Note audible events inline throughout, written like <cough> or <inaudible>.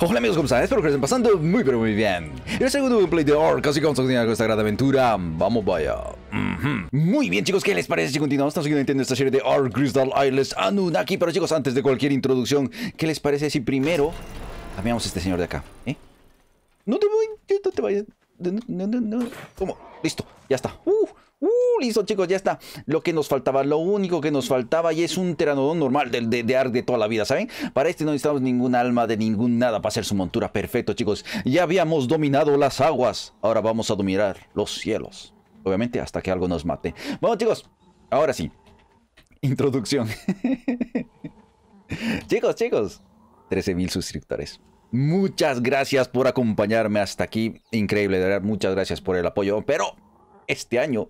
Hola amigos, ¿cómo están? Espero que estén pasando muy pero muy bien. es el segundo gameplay de Orc, así que vamos a continuar con esta gran aventura. Vamos vaya. Muy bien chicos, ¿qué les parece si continuamos? Estamos siguiendo entiendo esta serie de Arc Crystal Isles Anunnaki. Pero chicos, antes de cualquier introducción, ¿qué les parece si primero cambiamos a este señor de acá? ¿Eh? No te voy, no te vayas. No, no, no, ¿Cómo? Listo, ya está. Uh. Uh, listo chicos, ya está. Lo que nos faltaba, lo único que nos faltaba y es un teranodón normal del de, de de toda la vida, ¿saben? Para este no necesitamos ningún alma de ningún nada para hacer su montura. Perfecto chicos, ya habíamos dominado las aguas. Ahora vamos a dominar los cielos. Obviamente hasta que algo nos mate. Vamos chicos, ahora sí. Introducción. <laughs> chicos, chicos. 13.000 suscriptores. Muchas gracias por acompañarme hasta aquí. Increíble, de Muchas gracias por el apoyo. Pero este año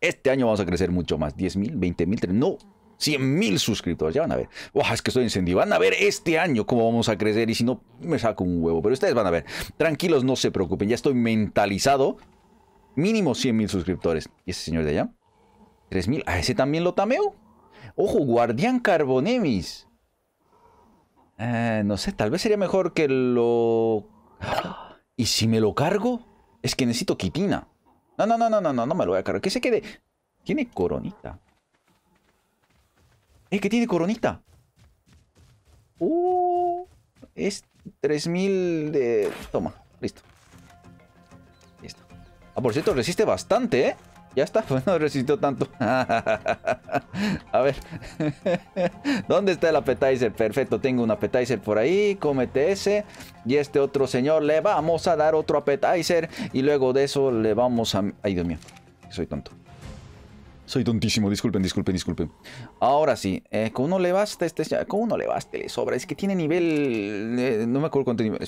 este año vamos a crecer mucho más. 10 mil, mil, no. 100 mil suscriptores, ya van a ver. es que estoy encendido. Van a ver este año cómo vamos a crecer y si no, me saco un huevo. Pero ustedes van a ver. Tranquilos, no se preocupen. Ya estoy mentalizado. Mínimo 100 mil suscriptores. ¿Y ese señor de allá? 3.000. mil. ¿A ah, ese también lo tameo? Ojo, Guardián Carbonemis. Eh, no sé, tal vez sería mejor que lo... ¿Y si me lo cargo? Es que necesito quitina. No, no, no, no, no, no, no me lo voy a cargar. Que se quede. Tiene coronita. Eh, que tiene coronita. Uh, es 3000 de... Toma, listo. Listo. Ah, por cierto, resiste bastante, ¿eh? Ya está, <laughs> pues no resistió tanto. <laughs> A ver. <laughs> ¿Dónde está el appetizer? Perfecto, tengo un appetizer por ahí. Cómete ese. Y este otro señor le vamos a dar otro appetizer. Y luego de eso le vamos a... Ay, Dios mío. Soy tonto. Soy tontísimo, disculpen, disculpen, disculpen. Ahora sí, eh, ¿Cómo con uno le basta, este, señor? ¿Cómo no le basta, le sobra. Es que tiene nivel... Eh, no me acuerdo cuánto nivel...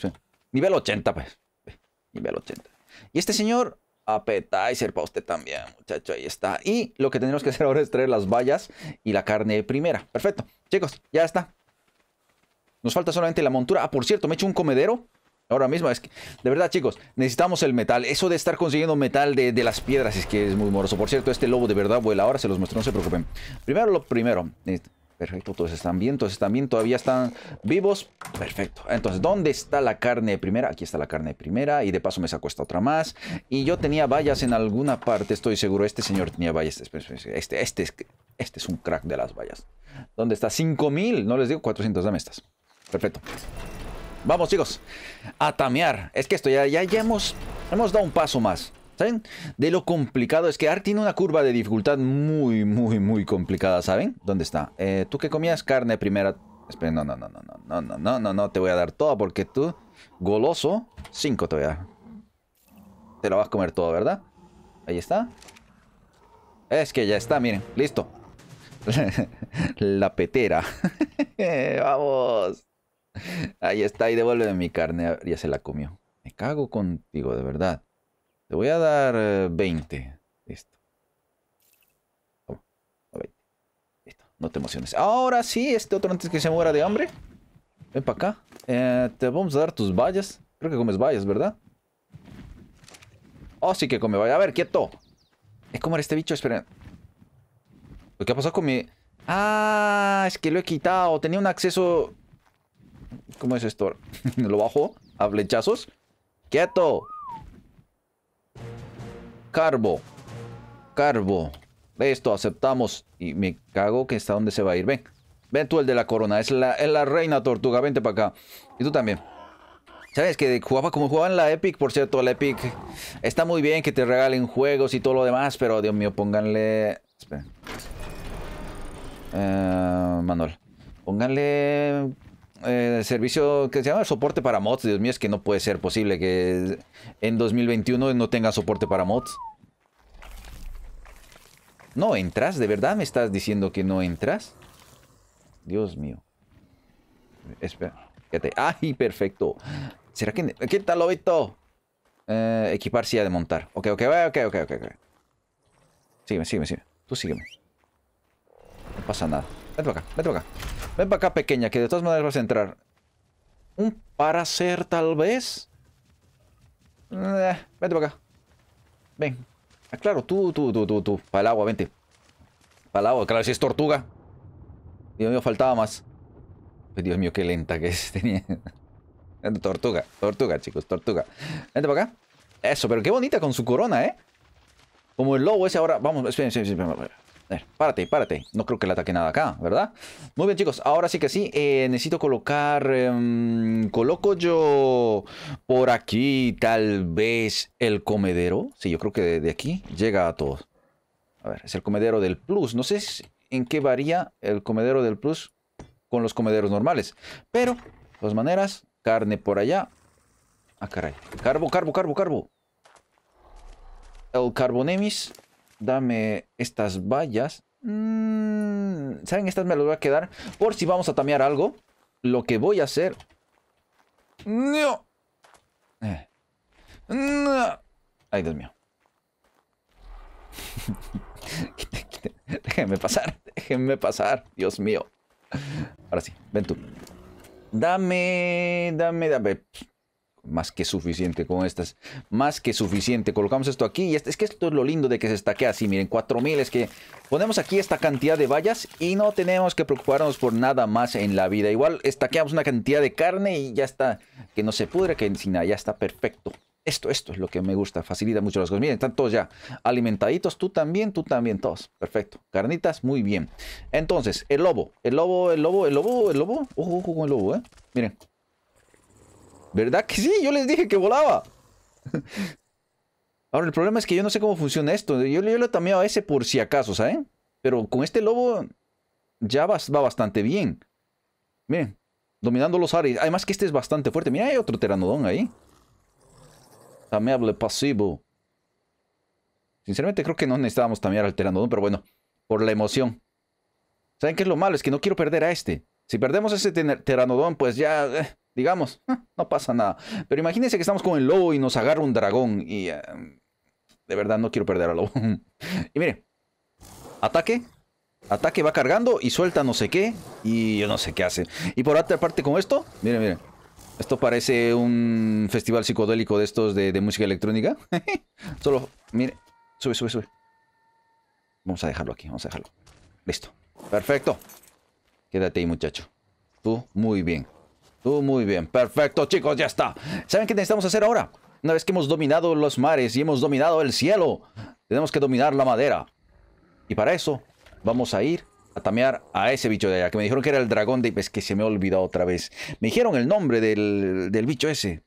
Nivel 80, pues. Nivel 80. Y este señor appetizer para usted también, muchacho. Ahí está. Y lo que tenemos que hacer ahora es traer las vallas y la carne primera. Perfecto. Chicos, ya está. Nos falta solamente la montura. Ah, por cierto, me he hecho un comedero. Ahora mismo, es que, de verdad chicos, necesitamos el metal. Eso de estar consiguiendo metal de, de, las piedras es que es muy moroso. Por cierto, este lobo de verdad vuela. Ahora se los muestro, no se preocupen. Primero lo primero. Perfecto, todos están bien, todos están bien, todavía están vivos. Perfecto. Entonces, ¿dónde está la carne de primera? Aquí está la carne de primera y de paso me saco esta otra más. Y yo tenía vallas en alguna parte, estoy seguro. Este señor tenía vallas. Este, este, este, es un crack de las vallas. ¿Dónde está? 5000, no les digo 400, dame estas. Perfecto. Vamos, chicos, a tamear. Es que esto ya, ya, hemos, hemos dado un paso más. ¿Saben? De lo complicado. Es que Art tiene una curva de dificultad muy, muy, muy complicada, ¿saben? ¿Dónde está? Eh, ¿Tú que comías carne primera? Espera, no, no, no, no, no, no, no, no, no, no, te voy a dar toda porque tú, goloso, 5 te voy a dar. Te lo vas a comer todo, ¿verdad? Ahí está. Es que ya está, miren, listo. <laughs> La petera. <laughs> Vamos. Ahí está, y devuélveme mi carne. Ya se la comió. Me cago contigo, de verdad. Te voy a dar 20. Eh, Listo. Oh, Listo, no te emociones. Ahora sí, este otro antes que se muera de hambre. Ven para acá. Eh, te vamos a dar tus vallas. Creo que comes vallas, ¿verdad? Oh, sí que come vallas. A ver, quieto. Es como era este bicho, Espera ¿Qué ha pasado con mi... Ah, es que lo he quitado. Tenía un acceso... ¿Cómo es esto? <laughs> lo bajo a flechazos. Quieto. Carbo. Carbo. Esto, aceptamos. Y me cago que está donde se va a ir. Ven. Ven tú el de la corona. Es la, la reina tortuga. Vente para acá. Y tú también. ¿Sabes? Que jugaba como jugaba la Epic, por cierto, la Epic. Está muy bien que te regalen juegos y todo lo demás, pero Dios mío, pónganle... Esperen eh, Manuel. Pónganle... El eh, servicio que se llama soporte para mods. Dios mío, es que no puede ser posible que en 2021 no tenga soporte para mods. No entras, ¿de verdad me estás diciendo que no entras? Dios mío. Espera. quédate. ¡Ay, perfecto! ¿Será que... ¿Qué tal, lobito? Eh, equipar de montar. Ok, ok, ok, ok, ok, Sígueme, sígueme, sígueme. Tú sígueme. No pasa nada. Vete para acá, vete para acá. Ven para acá, pequeña, que de todas maneras vas a entrar. ¿Un paracer, tal vez? Eh, vete para acá. Ven, Ah, claro, tú, tú, tú, tú, tú. Para el agua, vente. Para el agua, claro, si es tortuga. Dios mío, faltaba más. Dios mío, qué lenta que es. <laughs> Tortuga, tortuga, chicos, tortuga. Vente para acá. Eso, pero qué bonita con su corona, ¿eh? Como el lobo ese ahora. Vamos, esperen, esperen, esperen. A ver, párate, párate. No creo que le ataque nada acá, ¿verdad? Muy bien, chicos. Ahora sí que sí. Eh, necesito colocar... Em, coloco yo por aquí tal vez el comedero. Sí, yo creo que de, aquí llega a todos. A ver, es el comedero del plus. No sé en qué varía el comedero del plus con los comederos normales. Pero, de todas maneras, carne por allá. Ah, caray. Carbo, carbo, carbo, carbo. El carbonemis dame estas vallas. Mm, ¿Saben? Estas me las voy a quedar por si vamos a tamear algo. Lo que voy a hacer... No. Eh. no. Ay, Dios mío. <laughs> déjenme pasar, déjenme pasar, Dios mío. Ahora sí, ven tú. Dame, dame, dame más que suficiente con estas. Más que suficiente. Colocamos esto aquí. Y este, es que esto es lo lindo de que se estaquea así. Miren, 4000. Es que ponemos aquí esta cantidad de vallas y no tenemos que preocuparnos por nada más en la vida. Igual estaqueamos una cantidad de carne y ya está. Que no se pudre, que encina. Ya está perfecto. Esto, esto es lo que me gusta. Facilita mucho las cosas. Miren, están todos ya alimentaditos. Tú también, tú también, todos. Perfecto. Carnitas, muy bien. Entonces, el lobo. El lobo, el lobo, el lobo, el lobo. Ojo, ojo con el lobo, eh. Miren. ¿Verdad que sí? Yo les dije que volaba. <laughs> Ahora, el problema es que yo no sé cómo funciona esto. Yo, yo lo también a ese por si acaso, ¿saben? Pero con este lobo ya va, bastante bien. Miren, dominando los Ares. Además que este es bastante fuerte. Mira, hay otro teranodón ahí. Tameable pasivo. Sinceramente creo que no necesitábamos tamear al teranodón, pero bueno, por la emoción. ¿Saben qué es lo malo? Es que no quiero perder a este. Si perdemos ese teranodón, pues ya... Eh, digamos, ah, no pasa nada. Pero imagínense que estamos con el lobo y nos agarra un dragón y... Eh, de verdad no quiero perder al lobo. <laughs> y mire, ataque, ataque va cargando y suelta no sé qué y yo no sé qué hace. Y por otra parte con esto, mire, mire. Esto parece un festival psicodélico de estos de, de música electrónica. <laughs> Solo, mire, sube, sube, sube. Vamos a dejarlo aquí, vamos a dejarlo. Listo. Perfecto. Quédate ahí, muchacho. Tú, muy bien muy bien. Perfecto, chicos, ya está. ¿Saben qué necesitamos hacer ahora? Una vez que hemos dominado los mares y hemos dominado el cielo, tenemos que dominar la madera. Y para eso vamos a ir a tamear a ese bicho de allá, que me dijeron que era el dragón de... Es que se me ha otra vez. Me dijeron el nombre del, del bicho ese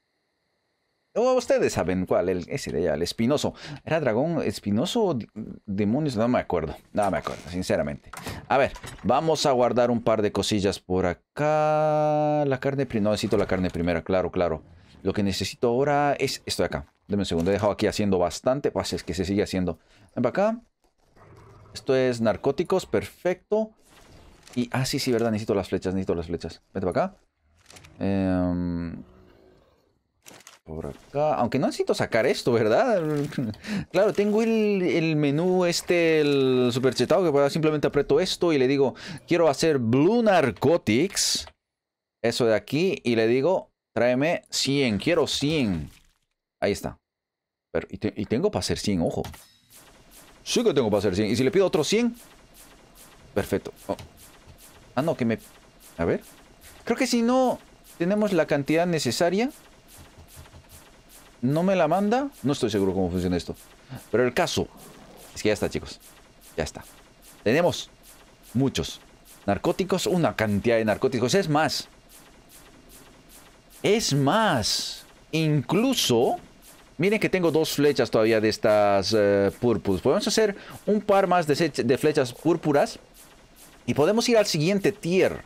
ustedes saben cuál, el, ese de allá, el espinoso. ¿Era dragón espinoso o demonios? No me acuerdo. No me acuerdo, sinceramente. A ver, vamos a guardar un par de cosillas por acá. La carne No, necesito la carne primera, claro, claro. Lo que necesito ahora es esto de acá. Deme un segundo, he dejado aquí haciendo bastante. Pues es que se sigue haciendo. Ven para acá. Esto es narcóticos, perfecto. Y, ah, sí, sí, verdad, necesito las flechas, necesito las flechas. Vete para acá. Eh, aunque no necesito sacar esto, ¿verdad? <laughs> claro, tengo el, menú este, el superchetado, que simplemente aprieto esto y le digo, quiero hacer Blue Narcotics. Eso de aquí. Y le digo, tráeme 100. Quiero 100. Ahí está. y, tengo para hacer 100, ojo. Sí que tengo para hacer 100. Y si le pido otro 100. Perfecto. Oh. Ah, no, que me... A ver. Creo que si no tenemos la cantidad necesaria no me la manda. No estoy seguro cómo funciona esto. Pero el caso es que ya está, chicos. Ya está. Tenemos muchos narcóticos, una cantidad de narcóticos. Es más. Es más. Incluso... Miren que tengo dos flechas todavía de estas eh, púrpuras. Podemos hacer un par más de, de flechas púrpuras. Y podemos ir al siguiente tier.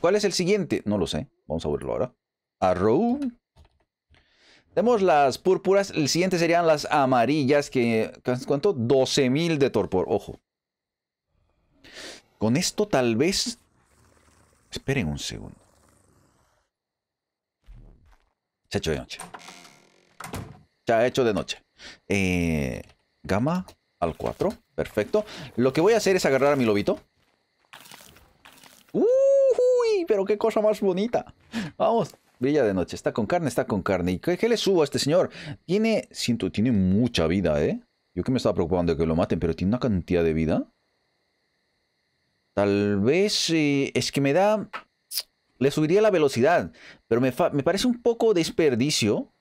¿Cuál es el siguiente? No lo sé. Vamos a verlo ahora. Arrow. Tenemos las púrpuras, el siguiente serían las amarillas, que... ¿Cuánto? 12.000 de torpor, ojo. Con esto tal vez... Esperen un segundo. Se ha hecho de noche. Se ha hecho de noche. Eh, gama al 4. Perfecto. Lo que voy a hacer es agarrar a mi lobito. ¡Uy! Pero qué cosa más bonita. Vamos. Brilla de noche. Está con carne, está con carne. ¿Y qué, le subo a este señor? Tiene, siento, tiene mucha vida, ¿eh? Yo que me estaba preocupando de que lo maten, pero tiene una cantidad de vida. Tal vez eh, es que me da... Le subiría la velocidad, pero me, parece un poco desperdicio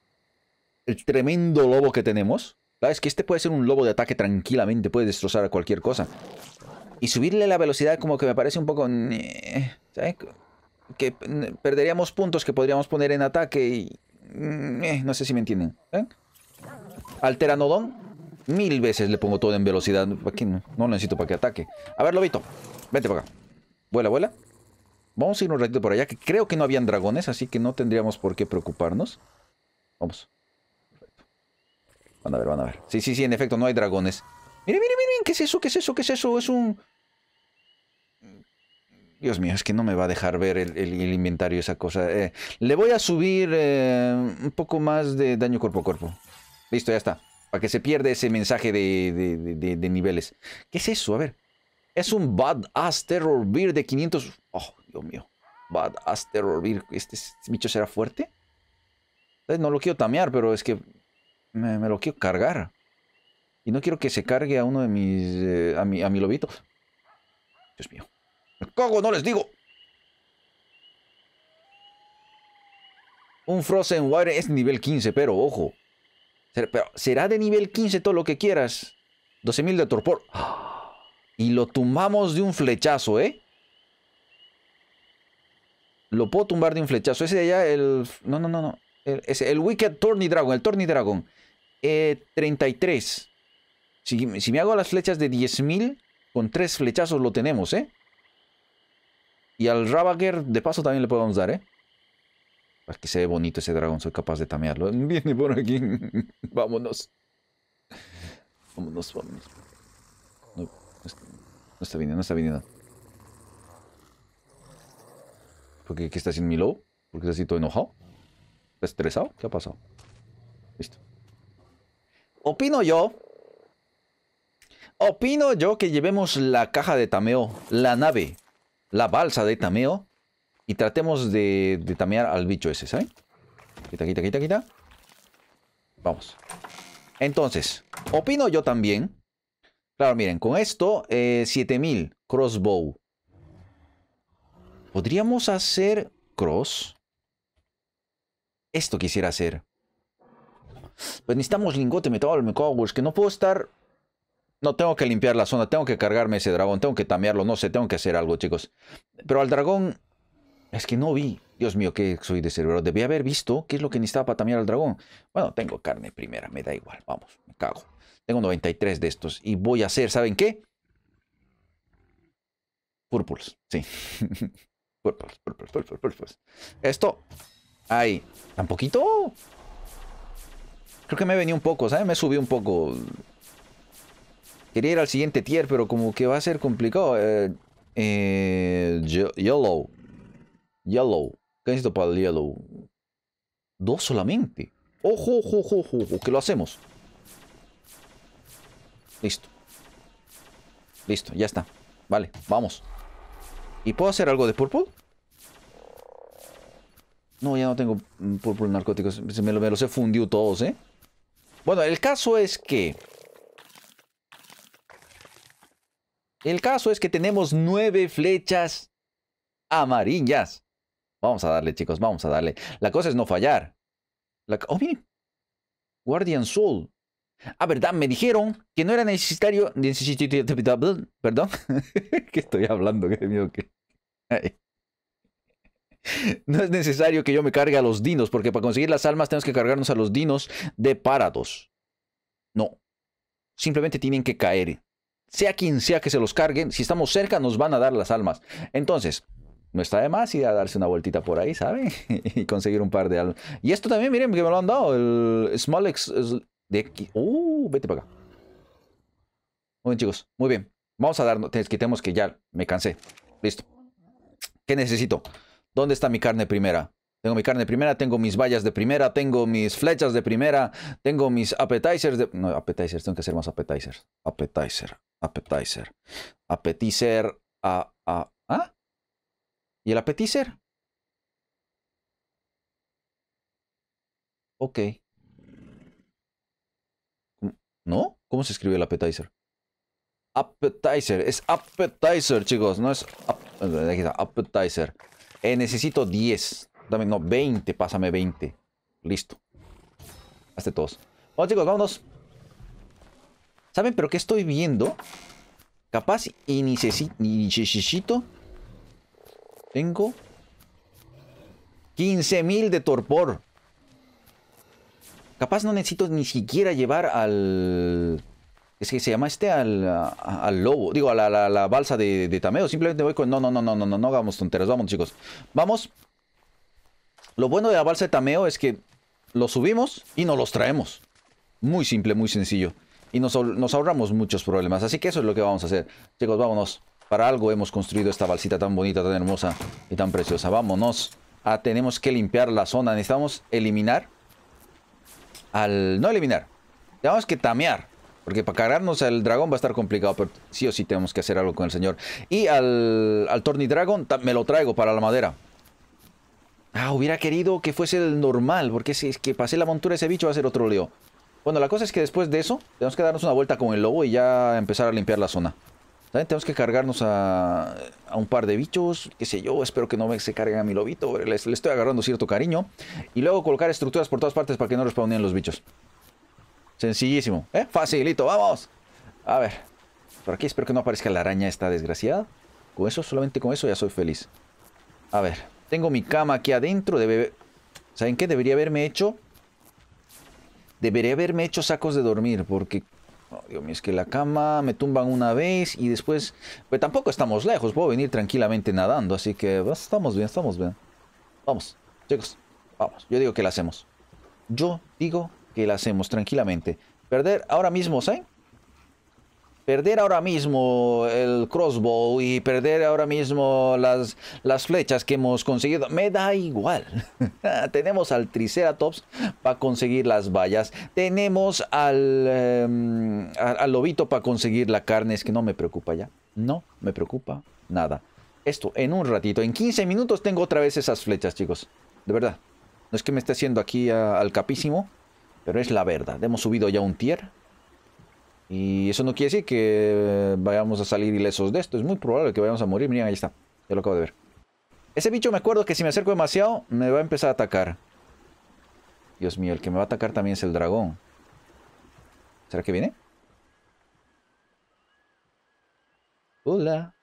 el tremendo lobo que tenemos. Es Que este puede ser un lobo de ataque tranquilamente, puede destrozar a cualquier cosa. Y subirle la velocidad como que me parece un poco... Eh, ¿sabes? que perderíamos puntos que podríamos poner en ataque y... Mm, eh, no sé si me entienden. ¿Eh? mil veces le pongo todo en velocidad. no, lo necesito para que ataque. A ver, Lobito, vente para acá. Vuela, vuela. Vamos a ir un ratito por allá, que creo que no habían dragones, así que no tendríamos por qué preocuparnos. Vamos. Van a ver, van a ver. Sí, sí, sí, en efecto, no hay dragones. Miren, miren, miren, ¿qué es eso? ¿Qué es eso? ¿Qué es eso? Es un... Dios mío, es que no me va a dejar ver el, inventario esa cosa. Eh, le voy a subir eh, un poco más de daño cuerpo a cuerpo. Listo, ya está. Para que se pierda ese mensaje de, niveles. ¿Qué es eso? A ver. Es un Badass Terror Beer de 500... Oh, Dios mío. Badass Terror Beer. ¿Este, este bicho será fuerte? Eh, no lo quiero tamear, pero es que me, lo quiero cargar. Y no quiero que se cargue a uno de mis... mi, a mi lobito. Dios mío cago, no les digo. Un Frozen Wire es nivel 15, pero ojo. Pero será de nivel 15 todo lo que quieras. 12.000 de torpor. Y lo tumbamos de un flechazo, ¿eh? Lo puedo tumbar de un flechazo. Ese de allá, el... No, no, no, no. El, el Wicked Torny Dragon, el Torny Dragon. Eh, 33. Si, si me hago las flechas de 10.000, con tres flechazos lo tenemos, ¿eh? Y al Ravager, de paso, también le podemos dar, ¿eh? Para que se ve bonito ese dragón, soy capaz de tamearlo. <laughs> Viene por aquí. vámonos. Vámonos, vámonos. No, está viniendo, no está viniendo. ¿Por qué, está haciendo mi low? ¿Por qué está así todo enojado? estresado? ¿Qué ha pasado? Listo. Opino yo. Opino yo que llevemos la caja de tameo, la nave, la balsa de tameo y tratemos de, tamear al bicho ese, ¿Sabes? Quita, quita, quita, quita. Vamos. Entonces, opino yo también. Claro, miren, con esto, 7000 eh, crossbow. Podríamos hacer cross. Esto quisiera hacer. Pues necesitamos lingote metal, me cago, es que no puedo estar no tengo que limpiar la zona, tengo que cargarme ese dragón, tengo que tamearlo, no sé, tengo que hacer algo, chicos. Pero al dragón, es que no vi. Dios mío, que soy de cerebro. Debí haber visto qué es lo que necesitaba para tamear al dragón. Bueno, tengo carne primera, me da igual, vamos, me cago. Tengo 93 de estos y voy a hacer, ¿saben qué? Purples, sí. <laughs> purples, purples, purples, purples. Esto, ahí, un poquito. Creo que me venía un poco, ¿sabes? Me subí un poco Quería ir al siguiente tier, pero como que va a ser complicado. Eh, eh, yellow. Yellow. ¿Qué necesito para el yellow? Dos solamente. Ojo, ojo, ojo, ojo, que lo hacemos. Listo. Listo, ya está. Vale, vamos. ¿Y puedo hacer algo de purple? No, ya no tengo mm, purple narcóticos. Me, lo, me los he fundido todos, ¿eh? Bueno, el caso es que... El caso es que tenemos nueve flechas amarillas. Vamos a darle, chicos, vamos a darle. La cosa es no fallar. Oh, miren. Guardian Soul. Ah, verdad, me dijeron que no era necesario... Perdón. <laughs> ¿Qué estoy hablando? No es necesario que yo me cargue a los dinos, porque para conseguir las almas tenemos que cargarnos a los dinos de Parados. No. Simplemente tienen que caer sea quien sea que se los carguen, si estamos cerca nos van a dar las almas. Entonces, no está de más ir a darse una vueltita por ahí, ¿saben? <laughs> y conseguir un par de almas. Y esto también, miren, que me lo han dado, el Smolex de aquí. ¡Uh! Vete para acá. Muy bien, chicos, muy bien. Vamos a darnos, quitemos que ya me cansé. Listo. ¿Qué necesito? ¿Dónde está mi carne primera? Tengo mi carne de primera, tengo mis vallas de primera, tengo mis flechas de primera, tengo mis appetizers de... No, appetizers, tengo que hacer más appetizers. Appetizer, appetizer, appetizer, a, a, ¿ah? ¿Y el appetizer? Ok. ¿No? ¿Cómo se escribe el appetizer? Appetizer. Es appetizer, chicos. No es... appetizer. Eh, necesito 10 no, 20, pásame 20. Listo. Hazte todos. Bueno, chicos, vámonos. ¿Saben pero qué estoy viendo? Capaz y necesito... Tengo... 15.000 de torpor. Capaz no necesito ni siquiera llevar al... ¿Qué que se llama este al, al lobo. Digo, a la, balsa de, de, Tameo. Simplemente voy con... No, no, no, no, no, no, no hagamos tonteras. Vamos, chicos. Vamos. Lo bueno de de Tameo es que Lo subimos y nos los traemos. Muy simple, muy sencillo. Y nos, ahorramos muchos problemas. Así que eso es lo que vamos a hacer. Chicos, vámonos. Para algo hemos construido esta balsita tan bonita, tan hermosa y tan preciosa. Vámonos. Ah, tenemos que limpiar la zona. Necesitamos eliminar. Al... No eliminar. Tenemos que tamear. Porque para cargarnos al dragón va a estar complicado, pero sí o sí tenemos que hacer algo con el señor. Y al, al dragon me lo traigo para la madera. Ah, hubiera querido que fuese el normal, porque si es que pasé la montura ese bicho va a ser otro leo. Bueno, la cosa es que después de eso, tenemos que darnos una vuelta con el lobo y ya empezar a limpiar la zona. También tenemos que cargarnos a, un par de bichos, qué sé yo, espero que no se carguen a mi lobito, le estoy agarrando cierto cariño. Y luego colocar estructuras por todas partes para que no respawnen los bichos. Sencillísimo, ¿eh? Facilito, ¡vamos! A ver, por aquí espero que no aparezca la araña esta desgraciada. Con eso, solamente con eso ya soy feliz. A ver, tengo mi cama aquí adentro. ¿Saben qué? Debería haberme hecho... Debería haberme hecho sacos de dormir. Porque... Oh, Dios mío, es que la cama me tumban una vez y después... Pues tampoco estamos lejos. Puedo venir tranquilamente nadando. Así que pues, estamos bien, estamos bien. Vamos, chicos. Vamos. Yo digo que la hacemos. Yo digo que la hacemos tranquilamente. Perder ahora mismo, ¿saben? Perder ahora mismo el crossbow y perder ahora mismo las, las flechas que hemos conseguido, me da igual. <laughs> Tenemos al Triceratops para conseguir las vallas. Tenemos al, em, al lobito para conseguir la carne. Es que no me preocupa ya. No me preocupa nada. Esto en un ratito, en 15 minutos tengo otra vez esas flechas, chicos. De verdad. No es que me esté haciendo aquí al capísimo, pero es la verdad. Hemos subido ya un tier. Y eso no quiere decir que vayamos a salir ilesos de esto. Es muy probable que vayamos a morir. Miren, ahí está. Ya lo acabo de ver. Ese bicho me acuerdo que si me acerco demasiado, me va a empezar a atacar. Dios mío, el que me va a atacar también es el dragón. ¿Será que viene? Hola.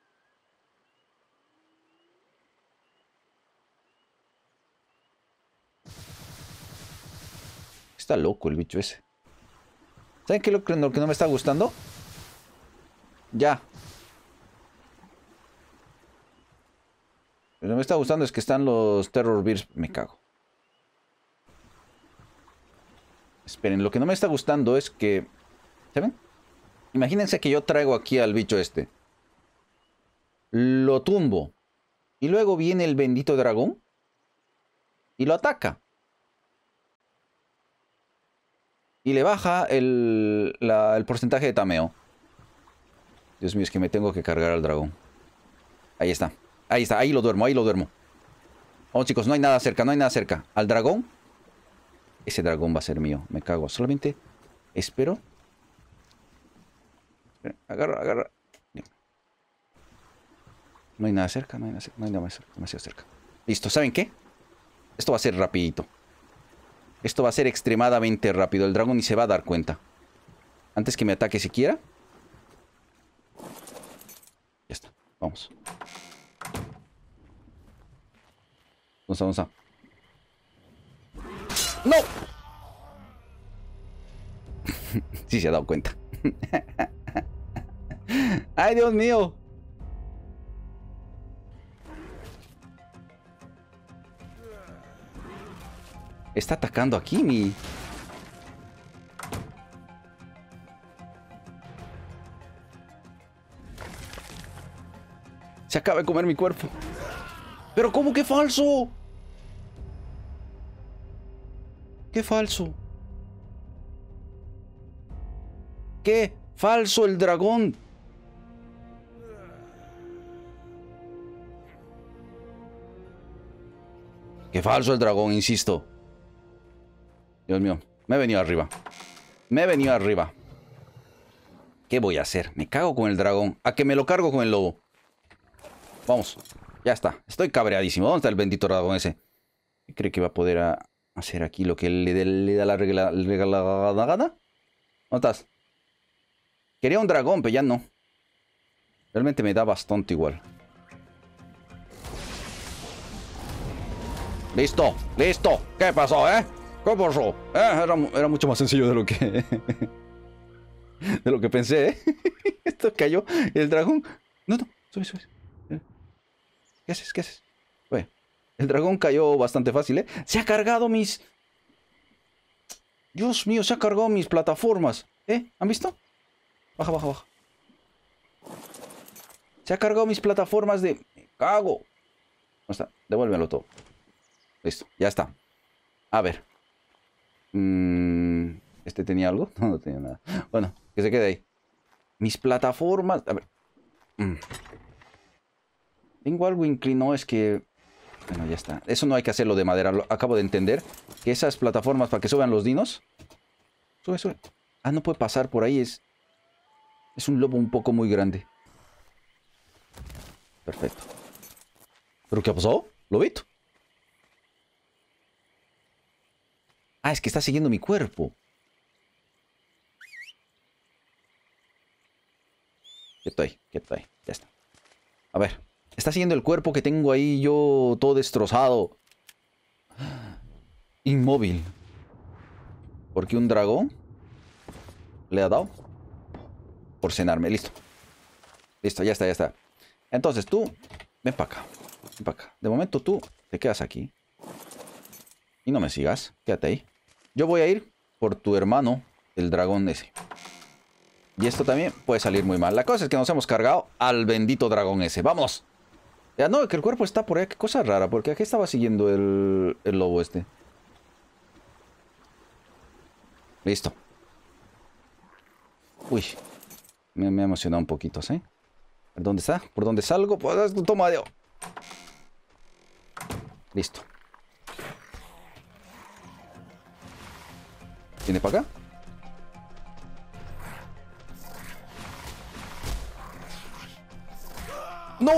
Está loco el bicho ese. ¿Saben qué es lo que, no me está gustando? Ya. Lo que me está gustando es que están los Terror Bears. Me cago. Esperen, lo que no me está gustando es que... ¿Saben? Imagínense que yo traigo aquí al bicho este. Lo tumbo. Y luego viene el bendito dragón. Y lo ataca. Y le baja el, el porcentaje de tameo. Dios mío, es que me tengo que cargar al dragón. Ahí está. Ahí está. Ahí lo duermo. Ahí lo duermo. Vamos, oh, chicos. No hay nada cerca. No hay nada cerca. Al dragón. Ese dragón va a ser mío. Me cago. Solamente espero. Agarra, agarra. No hay nada cerca. No hay nada, cerca, no hay nada más cerca, demasiado cerca. Listo. ¿Saben qué? Esto va a ser rapidito. Esto va a ser extremadamente rápido. El dragón ni se va a dar cuenta. Antes que me ataque siquiera. Ya está. Vamos. Vamos vamos a. ¡No! <laughs> sí se ha dado cuenta. <laughs> ¡Ay, Dios mío! Está atacando aquí mi Se acaba de comer mi cuerpo. Pero ¿cómo que falso? ¿Qué falso? ¿Qué falso el dragón? ¡Qué falso el dragón, insisto! Dios mío, me he venido arriba. Me he venido arriba. ¿Qué voy a hacer? Me cago con el dragón. A que me lo cargo con el lobo. Vamos. Ya está. Estoy cabreadísimo. ¿Dónde está el bendito dragón ese? ¿Cree que va a poder hacer aquí lo que le, da la regla, gana? ¿Dónde estás? Quería un dragón, pero ya no. Realmente me da bastante igual. Listo, listo. ¿Qué pasó, eh? ¿Qué ah, era, mucho más sencillo de lo que. <laughs> de lo que pensé, ¿eh? <laughs> Esto cayó. El dragón. No, no, sube, sube. Eh. ¿Qué haces? ¿Qué haces? el dragón cayó bastante fácil, ¿eh? Se ha cargado mis. Dios mío, se ha cargado mis plataformas. ¿Eh? ¿Han visto? Baja, baja, baja. Se ha cargado mis plataformas de... Me cago. No está. Devuélvelo todo. Listo. Ya está. A ver. Mm, ¿Este tenía algo? <laughs> No, tenía nada. Bueno, que se quede ahí. Mis plataformas... A ver. Mm. Tengo algo inclinado, es que... Bueno, ya está. Eso no hay que hacerlo de madera. acabo de entender. Que esas plataformas para que suban los dinos... Sube, sube. Ah, no puede pasar por ahí. Es, es un lobo un poco muy grande. Perfecto. ¿Pero qué ha pasado? ¿Lobito? Ah, es que está siguiendo mi cuerpo. Quieto ahí, quieto ahí. Ya está. A ver. Está siguiendo el cuerpo que tengo ahí yo todo destrozado. Inmóvil. Porque un dragón? ¿Le ha dado? Por cenarme. Listo. Listo, ya está, ya está. Entonces tú, ven para acá. Ven para acá. De momento tú te quedas aquí. Y no me sigas, quédate ahí. Yo voy a ir por tu hermano, el dragón ese. Y esto también puede salir muy mal. La cosa es que nos hemos cargado al bendito dragón ese. ¡Vamos! Ya no, que el cuerpo está por ahí. Qué cosa rara, porque aquí estaba siguiendo el, lobo este. Listo. Uy. Me, ha emocionado un poquito, ¿sí? dónde está? ¿Por dónde salgo? Pues, toma, adiós Listo. Tiene para acá? ¡No!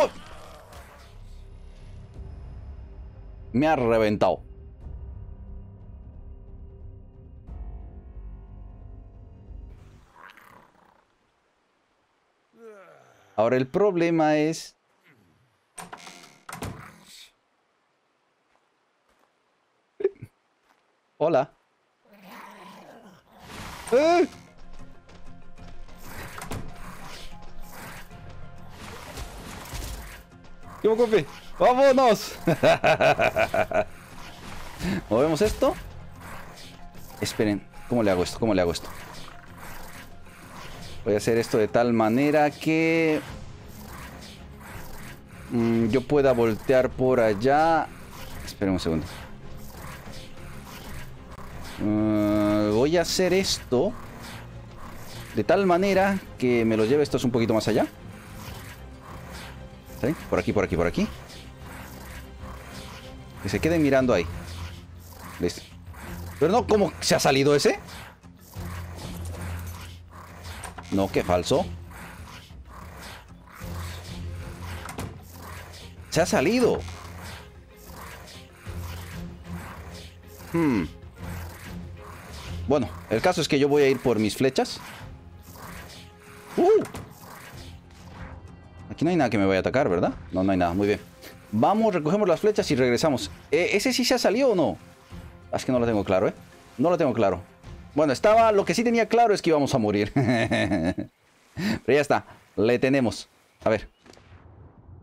Me ha reventado. Ahora el problema es... <laughs> Hola. Eh. ¿Qué me ¡Vámonos! <laughs> Movemos esto. Esperen, ¿cómo le hago esto? ¿Cómo le hago esto? Voy a hacer esto de tal manera que... Mm, yo pueda voltear por allá. Esperen un segundo. Mm voy a hacer esto de tal manera que me lo lleve estos un poquito más allá. Por aquí, por aquí, por aquí. Que se quede mirando ahí. Listo. Pero no, ¿cómo se ha salido ese? No, qué falso. Se ha salido. Hmm. Bueno, el caso es que yo voy a ir por mis flechas. ¡Uh! Aquí no hay nada que me vaya a atacar, ¿verdad? No, no hay nada. Muy bien. Vamos, recogemos las flechas y regresamos. Eh, ¿Ese sí se ha salido o no? Ah, es que no lo tengo claro, ¿eh? No lo tengo claro. Bueno, estaba... Lo que sí tenía claro es que íbamos a morir. <laughs> Pero ya está. Le tenemos. A ver.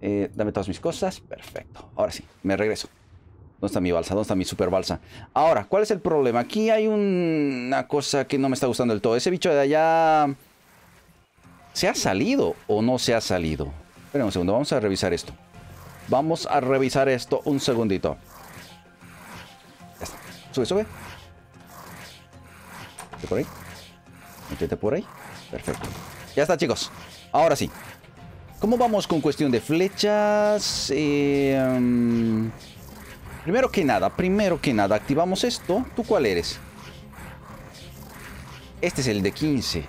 Eh, dame todas mis cosas. Perfecto. Ahora sí, me regreso. ¿Dónde está mi balsa? ¿Dónde está mi super balsa? Ahora, ¿cuál es el problema? Aquí hay una cosa que no me está gustando del todo. Ese bicho de allá... ¿Se ha salido o no se ha salido? Esperen un segundo, vamos a revisar esto. Vamos a revisar esto un segundito. Ya está. Sube, sube. Métete por ahí. Métete por ahí. Perfecto. Ya está, chicos. Ahora sí. ¿Cómo vamos con cuestión de flechas? Eh, em, Primero que nada, primero que nada, activamos esto. ¿Tú cuál eres? Este es el de 15.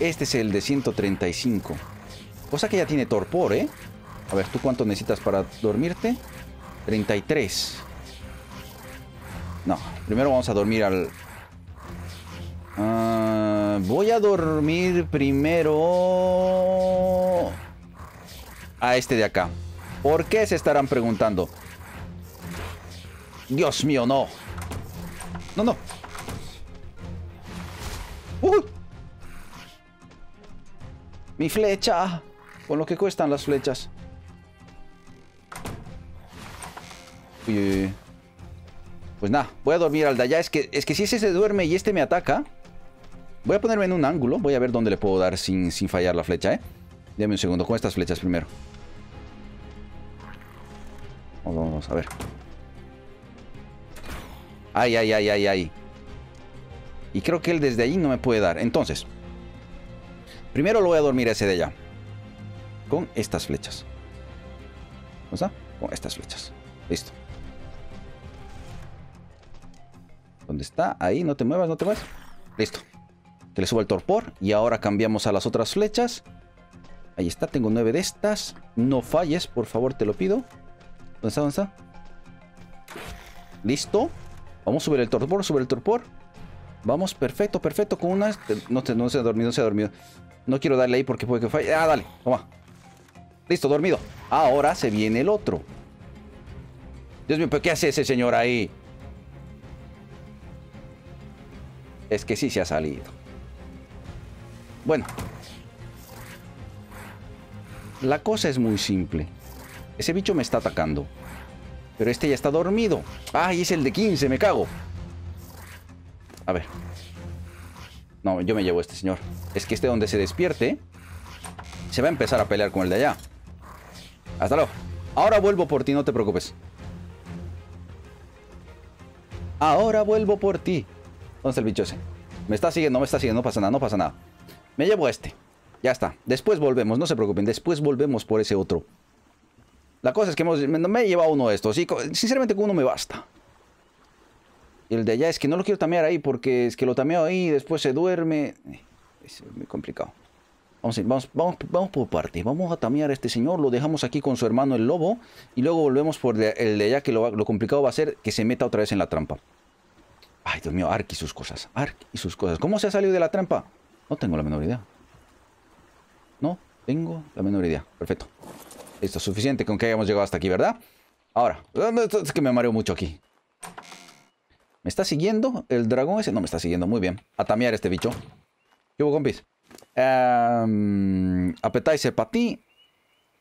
Este es el de 135. Cosa que ya tiene torpor, ¿eh? A ver, ¿tú cuánto necesitas para dormirte? 33. No, primero vamos a dormir al... Ah, voy a dormir primero... A este de acá. ¿Por qué se estarán preguntando? Dios mío, no. No, no. ¡Mi flecha! Con lo que cuestan las flechas. Uy, Pues nada, voy a dormir al de allá. Es que, es que si ese se duerme y este me ataca... Voy a ponerme en un ángulo. Voy a ver dónde le puedo dar sin, sin fallar la flecha, ¿eh? Dame un segundo. Con estas flechas primero. vamos, a ver. Ay, ay, ay, ay, ay. Y creo que él desde ahí no me puede dar. Entonces, primero lo voy a dormir ese de allá. Con estas flechas. ¿Cómo está? Con estas flechas. Listo. ¿Dónde está? Ahí, no te muevas, no te muevas. Listo. Te le subo el torpor. Y ahora cambiamos a las otras flechas. Ahí está, tengo nueve de estas. No falles, por favor, te lo pido. ¿Dónde está? ¿Dónde está? Listo. Vamos a subir el torpor, subir el torpor. Vamos, perfecto, perfecto. Con una. No, no se ha dormido, no se ha dormido. No quiero darle ahí porque puede que falle. Ah, dale, toma. Listo, dormido. Ahora se viene el otro. Dios mío, ¿pero qué hace ese señor ahí? Es que sí se ha salido. Bueno. La cosa es muy simple. Ese bicho me está atacando. Pero este ya está dormido. ¡Ah! Y es el de 15! ¡Me cago! A ver. No, yo me llevo a este señor. Es que este donde se despierte... Se va a empezar a pelear con el de allá. Hasta luego. Ahora vuelvo por ti, no te preocupes. Ahora vuelvo por ti. ¿Dónde está el bicho ese? Me está siguiendo, me está siguiendo. No pasa nada, no pasa nada. Me llevo a este. Ya está. Después volvemos, no se preocupen. Después volvemos por ese otro. La cosa es que me, he llevado uno de estos. sinceramente, con uno me basta. el de allá es que no lo quiero tamear ahí porque es que lo tameo ahí y después se duerme. Eh, es muy complicado. Vamos, vamos, vamos, por parte. Vamos a tamear a este señor. Lo dejamos aquí con su hermano el lobo. Y luego volvemos por el de allá que lo, complicado va a ser que se meta otra vez en la trampa. Ay, Dios mío, Ark y sus cosas. Ark y sus cosas. ¿Cómo se ha salido de la trampa? No tengo la menor idea. No tengo la menor idea. Perfecto. Esto es suficiente con que hayamos llegado hasta aquí, ¿verdad? Ahora, es que me mareo mucho aquí. ¿Me está siguiendo el dragón ese? No me está siguiendo, muy bien. A tamear este bicho. ¿Qué hubo, compis? Em, para ti.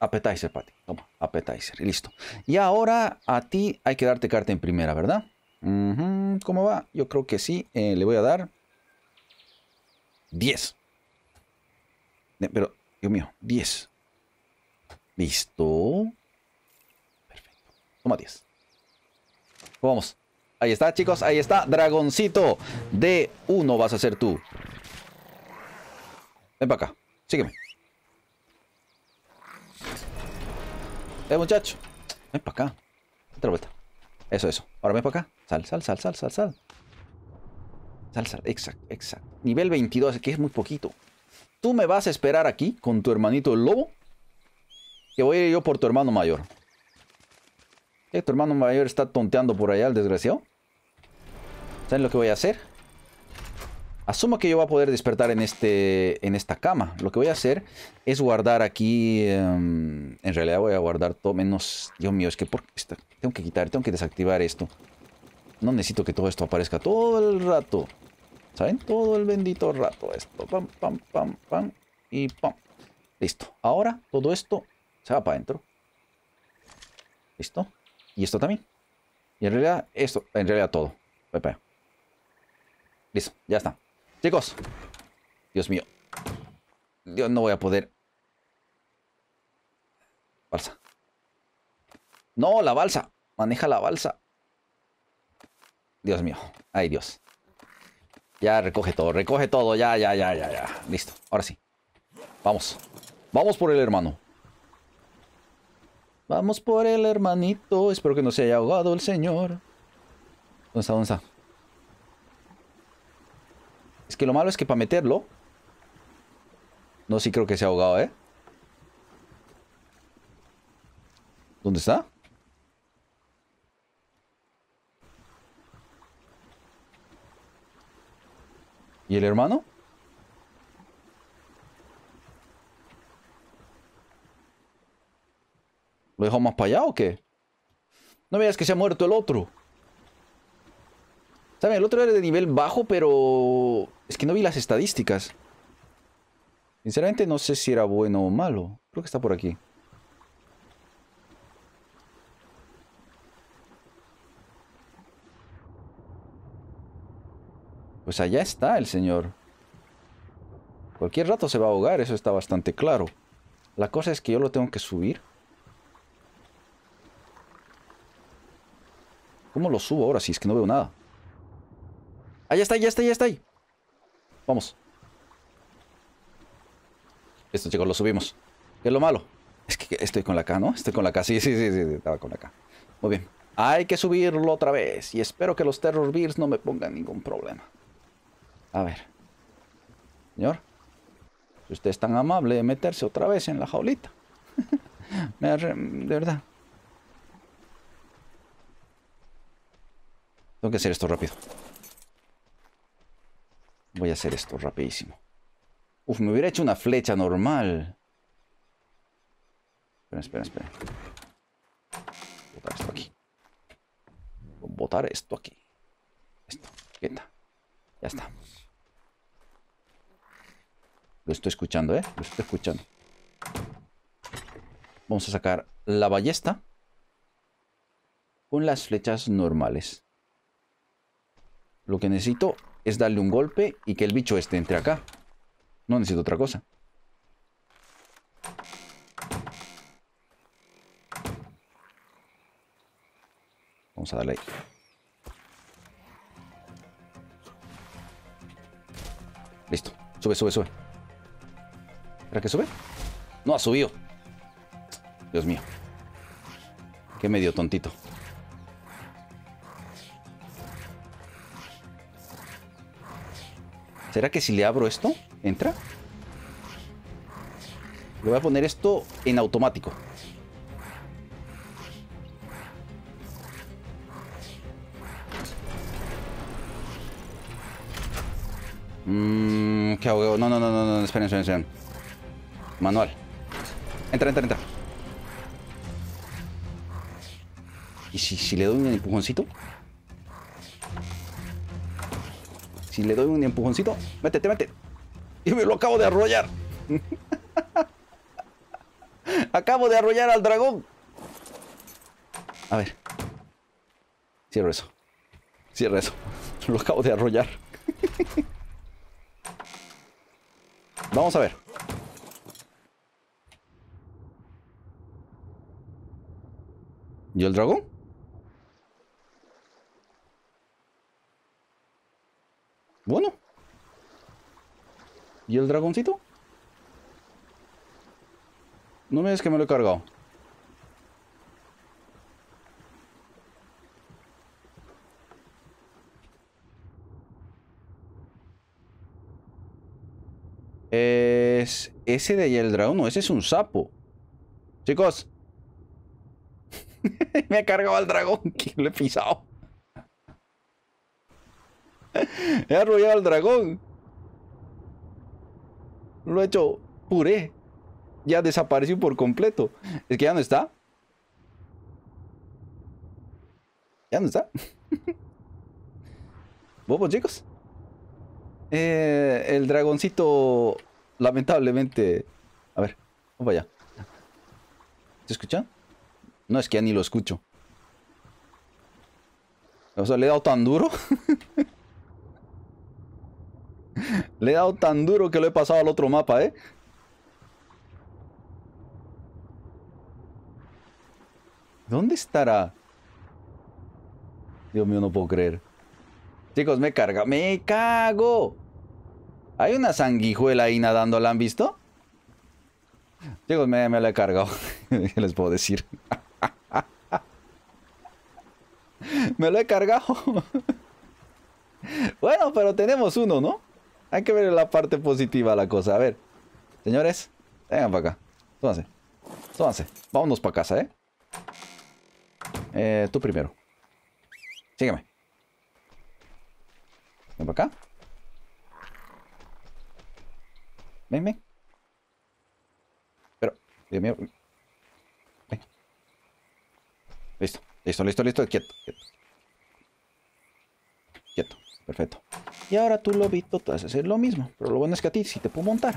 Appetizer para ti. Toma, appetizer. Y listo. Y ahora a ti hay que darte carta en primera, ¿verdad? ¿Cómo va? Yo creo que sí. Eh, le voy a dar 10. Pero, Dios mío, 10. Listo. Perfecto. Toma 10. Vamos. Ahí está, chicos. Ahí está. Dragoncito de uno vas a ser tú. Ven para acá. Sígueme. Eh, muchacho. Ven para acá. Otra vuelta. Eso, eso. Ahora ven para acá. Sal, sal, sal, sal, sal, sal. Sal, sal. Exacto, exacto. Nivel 22, que es muy poquito. Tú me vas a esperar aquí con tu hermanito el lobo que voy a ir yo por tu hermano mayor. ¿Tu hermano mayor está tonteando por allá, el desgraciado? ¿Saben lo que voy a hacer? Asumo que yo voy a poder despertar en, este, en esta cama. Lo que voy a hacer es guardar aquí... Em, en realidad voy a guardar todo menos... Dios mío, es que tengo que quitar, tengo que desactivar esto. No necesito que todo esto aparezca todo el rato. ¿Saben? Todo el bendito rato. Esto. Pam, pam, pam, pam. Y pam. Listo. Ahora todo esto se va para adentro. ¿Listo? Y esto también. Y en realidad, esto, en realidad todo. allá. Listo, ya está. Chicos. Dios mío. Dios, no voy a poder. Balsa. No, la balsa. Maneja la balsa. Dios mío. Ay, Dios. Ya recoge todo, recoge todo. Ya, ya, ya, ya, ya. Listo. Ahora sí. Vamos. Vamos por el hermano. Vamos por el hermanito. Espero que no se haya ahogado el señor. ¿Dónde está? ¿Dónde está? Es que lo malo es que para meterlo... No, sí creo que se ha ahogado, ¿eh? ¿Dónde está? ¿Y el hermano? ¿Lo dejó más para allá o qué? No veas que se ha muerto el otro. ¿Saben? El otro era de nivel bajo, pero... Es que no vi las estadísticas. Sinceramente no sé si era bueno o malo. Creo que está por aquí. Pues allá está el señor. Cualquier rato se va a ahogar, eso está bastante claro. La cosa es que yo lo tengo que subir. ¿Cómo lo subo ahora si es que no veo nada? ¡Ahí está, ya está, ya está Vamos. Esto, chicos, lo subimos. ¿Qué es lo malo? Es que estoy con la K, ¿no? Estoy con la K. Sí, sí, sí, estaba con la K. Muy bien. Hay que subirlo otra vez. Y espero que los Terror Bears no me pongan ningún problema. A ver. Señor. Si usted es tan amable de meterse otra vez en la jaulita. <laughs> de verdad. Tengo que hacer esto rápido. Voy a hacer esto rapidísimo. Uf, me hubiera hecho una flecha normal. Espera, espera, espera. Botar esto aquí. Botar esto aquí. Esto, quieta. Ya está. Lo estoy escuchando, ¿eh? Lo estoy escuchando. Vamos a sacar la ballesta con las flechas normales. Lo que necesito es darle un golpe y que el bicho este entre acá. No necesito otra cosa. Vamos a darle ahí. Listo. Sube, sube, sube. ¿Para que sube? No, ha subido. Dios mío. Qué medio tontito. ¿Será que si le abro esto, entra? Le voy a poner esto en automático. Mmm, qué hago. No, no, no, no, no, esperen, esperen, esperen. Manual. Entra, entra, entra. ¿Y si, si le doy un empujoncito? le doy un empujoncito, métete, métete. Y me lo acabo de arrollar. <laughs> acabo de arrollar al dragón. A ver. Cierro eso. Cierro eso. <laughs> Lo acabo de arrollar. <laughs> Vamos a ver. ¿Y el dragón? Bueno. ¿Y el dragoncito? No me es que me lo he cargado. Es ese de ahí el dragón, no, ese es un sapo. Chicos. <laughs> me he cargado al dragón que lo he pisado. He <laughs> arrollado al dragón. Lo he hecho puré. Ya desapareció por completo. Es que ya no está. Ya no está. <laughs> Bobos, chicos. Eh, el dragoncito, lamentablemente... A ver, vamos allá. ¿Se escucha? No, es que ya ni lo escucho. O sea, le he dado tan duro. <laughs> Le he dado tan duro que lo he pasado al otro mapa, ¿eh? ¿Dónde estará? Dios mío, no puedo creer. Chicos, me carga. ¡Me cago! Hay una sanguijuela ahí nadando, ¿la han visto? Chicos, me, me la he cargado. <laughs> ¿Qué les puedo decir? <laughs> me lo he cargado. <laughs> bueno, pero tenemos uno, ¿no? Hay que ver la parte positiva de la cosa. A ver, señores, vengan para acá. Súbanse. Súbanse. Vámonos para casa, ¿eh? ¿eh? Tú primero. Sígueme. Ven para acá. Ven, ven. Pero, Dios mío. Ven. Listo, listo, listo, listo. quieto. Quieto, perfecto. Y ahora tú, lo te vas hacer lo mismo. Pero lo bueno es que a ti sí te puedo montar.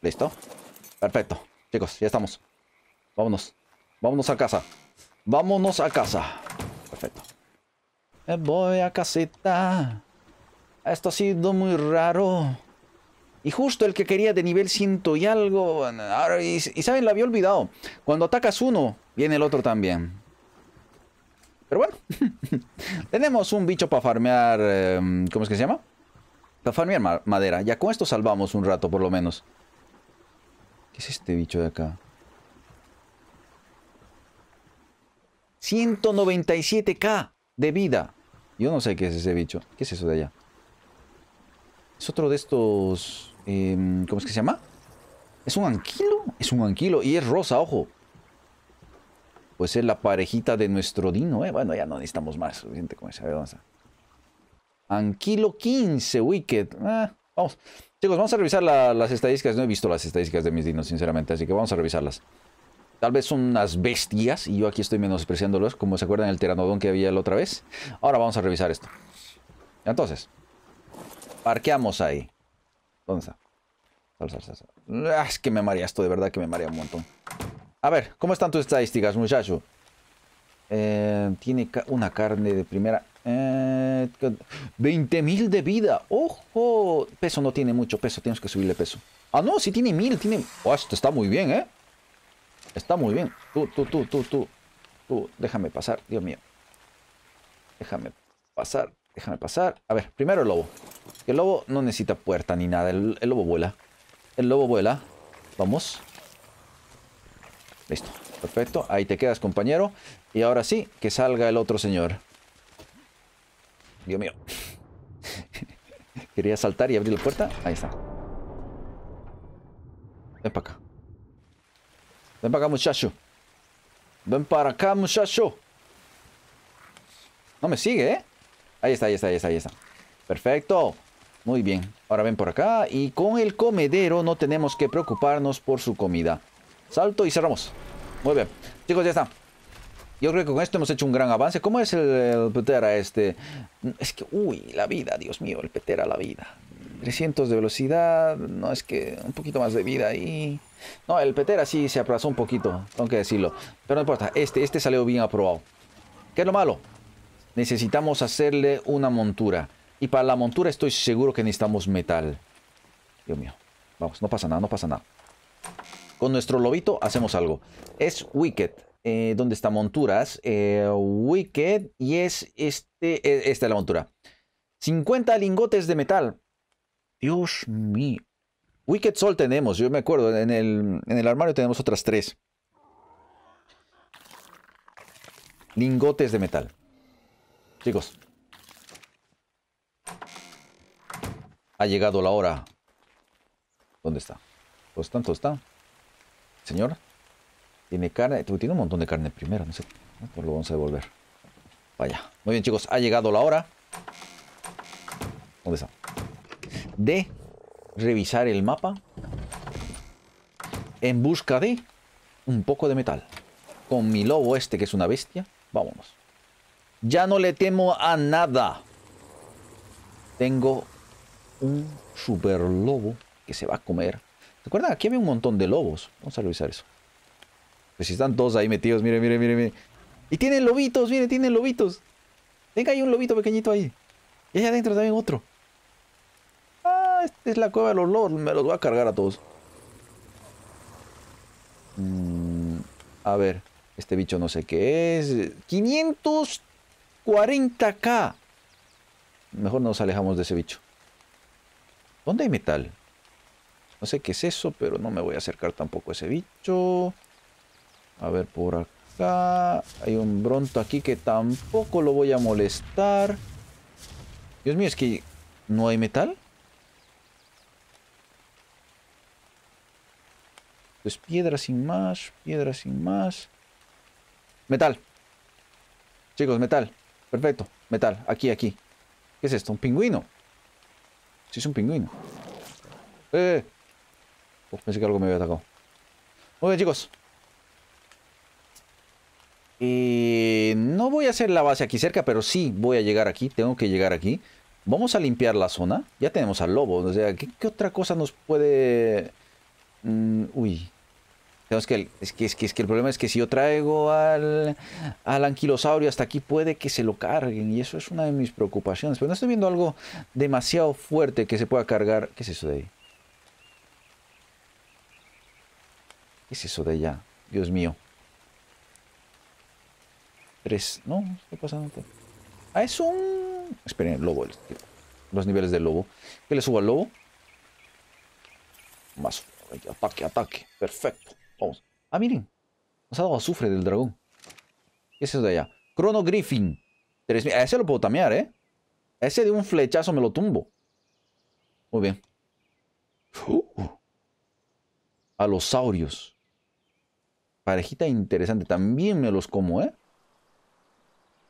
¿Listo? Perfecto. Chicos, ya estamos. Vámonos. Vámonos a casa. Vámonos a casa. Perfecto. Me voy a caseta. Esto ha sido muy raro. Y justo el que quería de nivel 100 y algo. y, saben, lo había olvidado. Cuando atacas uno, viene el otro también. Pero bueno, <laughs> tenemos un bicho para farmear, em, ¿cómo es que se llama? Para farmear madera. Ya con esto salvamos un rato por lo menos. ¿Qué es este bicho de acá? 197k de vida. Yo no sé qué es ese bicho. ¿Qué es eso de allá? Es otro de estos... Em, ¿Cómo es que se llama? ¿Es un anquilo? Es un anquilo y es rosa, ojo pues es la parejita de nuestro Dino. ¿eh? Bueno, ya no necesitamos más. A Anquilo 15, Wicked. Ah, vamos. Chicos, vamos a revisar las estadísticas. No he visto las estadísticas de mis dinos, sinceramente, así que vamos a revisarlas. Tal vez son unas bestias y yo aquí estoy menospreciándolos, como se acuerdan el teranodón que había la otra vez. Ahora vamos a revisar esto. Entonces, parqueamos ahí. ¿Dónde está? salsa! es que me marea esto, de verdad que me marea un montón. A ver, ¿cómo están tus estadísticas, muchacho? Eh, tiene una carne de primera. 20.000 eh, de vida. ¡Ojo! Peso no tiene mucho peso. Tienes que subirle peso. Ah, no, sí tiene 1.000. Tiene... Oh, esto está muy bien, ¿eh? Está muy bien. Tú, tú, tú, tú, tú. Tú, déjame pasar. Dios mío. Déjame pasar. Déjame pasar. A ver, primero el lobo. El lobo no necesita puerta ni nada. El, el lobo vuela. El lobo vuela. Vamos. Listo, perfecto. Ahí te quedas, compañero. Y ahora sí, que salga el otro señor. Dios mío. <laughs> Quería saltar y abrir la puerta. Ahí está. Ven para acá. Ven para acá, muchacho. Ven para acá, muchacho. No me sigue, ¿eh? Ahí está, ahí está, ahí está, ahí está. Perfecto. Muy bien. Ahora ven por acá. Y con el comedero no tenemos que preocuparnos por su comida. Salto y cerramos. Muy bien. Chicos, ya está. Yo creo que con esto hemos hecho un gran avance. ¿Cómo es el, Petera este? Es que, uy, la vida, Dios mío, el Petera, la vida. 300 de velocidad, no es que un poquito más de vida ahí. No, el Petera sí se aplazó un poquito, tengo que decirlo. Pero no importa, este, este salió bien aprobado. ¿Qué es lo malo? Necesitamos hacerle una montura. Y para la montura estoy seguro que necesitamos metal. Dios mío, vamos, no pasa nada, no pasa nada. Con nuestro lobito hacemos algo. Es Wicked. Eh, donde está monturas. Eh, wicked. Y es este. Eh, esta es la montura. 50 lingotes de metal. Dios mío. Wicked Sol tenemos, yo me acuerdo. En el, en el armario tenemos otras tres. Lingotes de metal. Chicos. Ha llegado la hora. ¿Dónde está? ¿Dónde pues está? ¿Dónde está? Señor, tiene carne, tiene un montón de carne primero, no sé, pues lo vamos a devolver. Vaya. Muy bien, chicos, ha llegado la hora. ¿Dónde está? De revisar el mapa en busca de un poco de metal. Con mi lobo este, que es una bestia, vámonos. Ya no le temo a nada. Tengo un super lobo que se va a comer ¿Se acuerdan? Aquí había un montón de lobos. Vamos a revisar eso. Pues si están todos ahí metidos, miren, miren, miren, miren. Y tienen lobitos, miren, tienen lobitos. Venga, hay un lobito pequeñito ahí. Y allá adentro también otro. Ah, esta es la cueva de los lobos. Me los voy a cargar a todos. Mm, a ver, este bicho no sé qué es. 540k. Mejor nos alejamos de ese bicho. ¿Dónde hay metal? No sé qué es eso, pero no me voy a acercar tampoco a ese bicho. A ver, por acá. Hay un bronto aquí que tampoco lo voy a molestar. Dios mío, es que no hay metal. Pues piedra sin más, piedra sin más. Metal. Chicos, metal. Perfecto. Metal. Aquí, aquí. ¿Qué es esto? ¿Un pingüino? Sí, es un pingüino. ¡Eh! pensé que algo me había atacado. Muy bien, chicos. Eh, no voy a hacer la base aquí cerca, pero sí voy a llegar aquí. Tengo que llegar aquí. Vamos a limpiar la zona. Ya tenemos al lobo. O sea, ¿qué, otra cosa nos puede...? Mm, uy. Tenemos es que, es, que, es, que, el problema es que si yo traigo al, al anquilosaurio hasta aquí, puede que se lo carguen. Y eso es una de mis preocupaciones. Pero no estoy viendo algo demasiado fuerte que se pueda cargar. ¿Qué es eso de ahí? ¿Qué es eso de allá? Dios mío. Tres. No, estoy pasando. Ah, es un... Esperen, lobo. Los niveles del lobo. ¿Qué le subo al lobo? Más. Ataque, ataque. Perfecto. Vamos. Ah, miren. Nos ha dado azufre del dragón. ¿Qué es eso de allá? Chrono Griffin. A ese lo puedo tamear, ¿eh? ese de un flechazo me lo tumbo. Muy bien. Uh. a los saurios. Parejita interesante. También me los como, ¿eh?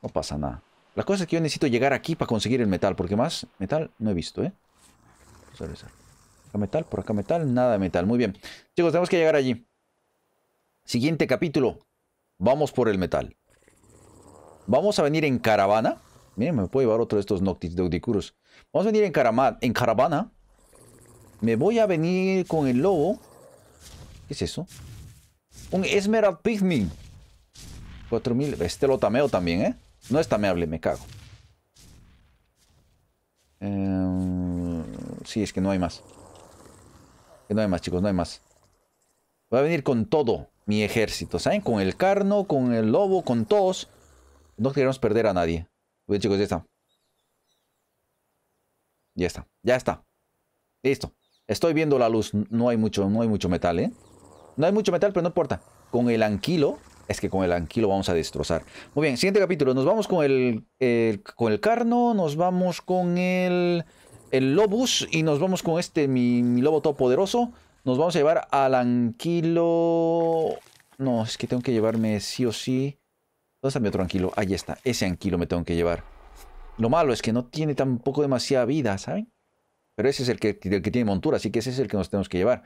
No pasa nada. La cosa es que yo necesito llegar aquí para conseguir el metal. Porque más metal no he visto, ¿eh? acá metal, por acá metal, nada de metal. Muy bien. Chicos, tenemos que llegar allí. Siguiente capítulo. Vamos por el metal. Vamos a venir en caravana. Miren, me puedo llevar otro de estos Noctis De Deudicuros. Vamos a venir en, en caravana. Me voy a venir con el lobo. ¿Qué es eso? Un Esmeralda Pigmin. 4000. Este lo tameo también, ¿eh? No es tameable, me cago. Em, sí, es que no hay más. Que no hay más, chicos, no hay más. Voy a venir con todo mi ejército, ¿saben? Con el carno, con el lobo, con todos. No queremos perder a nadie. Pues chicos, ya está. Ya está, ya está. Listo. Estoy viendo la luz. No hay mucho, no hay mucho metal, ¿eh? No hay mucho metal, pero no importa. Con el anquilo, es que con el anquilo vamos a destrozar. Muy bien, siguiente capítulo. Nos vamos con el, con el carno, nos vamos con el, el lobus y nos vamos con este, mi, mi lobo todopoderoso. Nos vamos a llevar al anquilo... No, es que tengo que llevarme sí o sí. ¿Dónde está mi otro anquilo? Ahí está, ese anquilo me tengo que llevar. Lo malo es que no tiene tampoco demasiada vida, ¿saben? Pero ese es el que, el que tiene montura, así que ese es el que nos tenemos que llevar.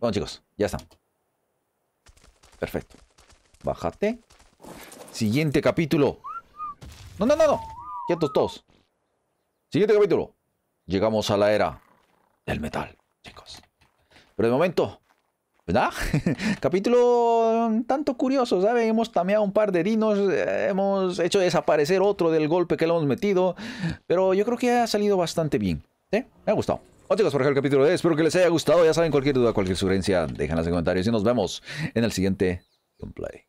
Bueno, chicos, ya está. Perfecto. Bájate. Siguiente capítulo. No, no, no, no. Quietos todos. Siguiente capítulo. Llegamos a la era del metal, chicos. Pero de momento, ¿verdad? <laughs> capítulo tanto curioso, ¿sabes? Hemos tameado un par de dinos, eh, hemos hecho desaparecer otro del golpe que le hemos metido, pero yo creo que ha salido bastante bien. ¿Eh? Me ha gustado. Bueno por el capítulo de hoy. Espero que les haya gustado. Ya saben, cualquier duda, cualquier sugerencia, déjenlas en comentarios y nos vemos en el siguiente Play.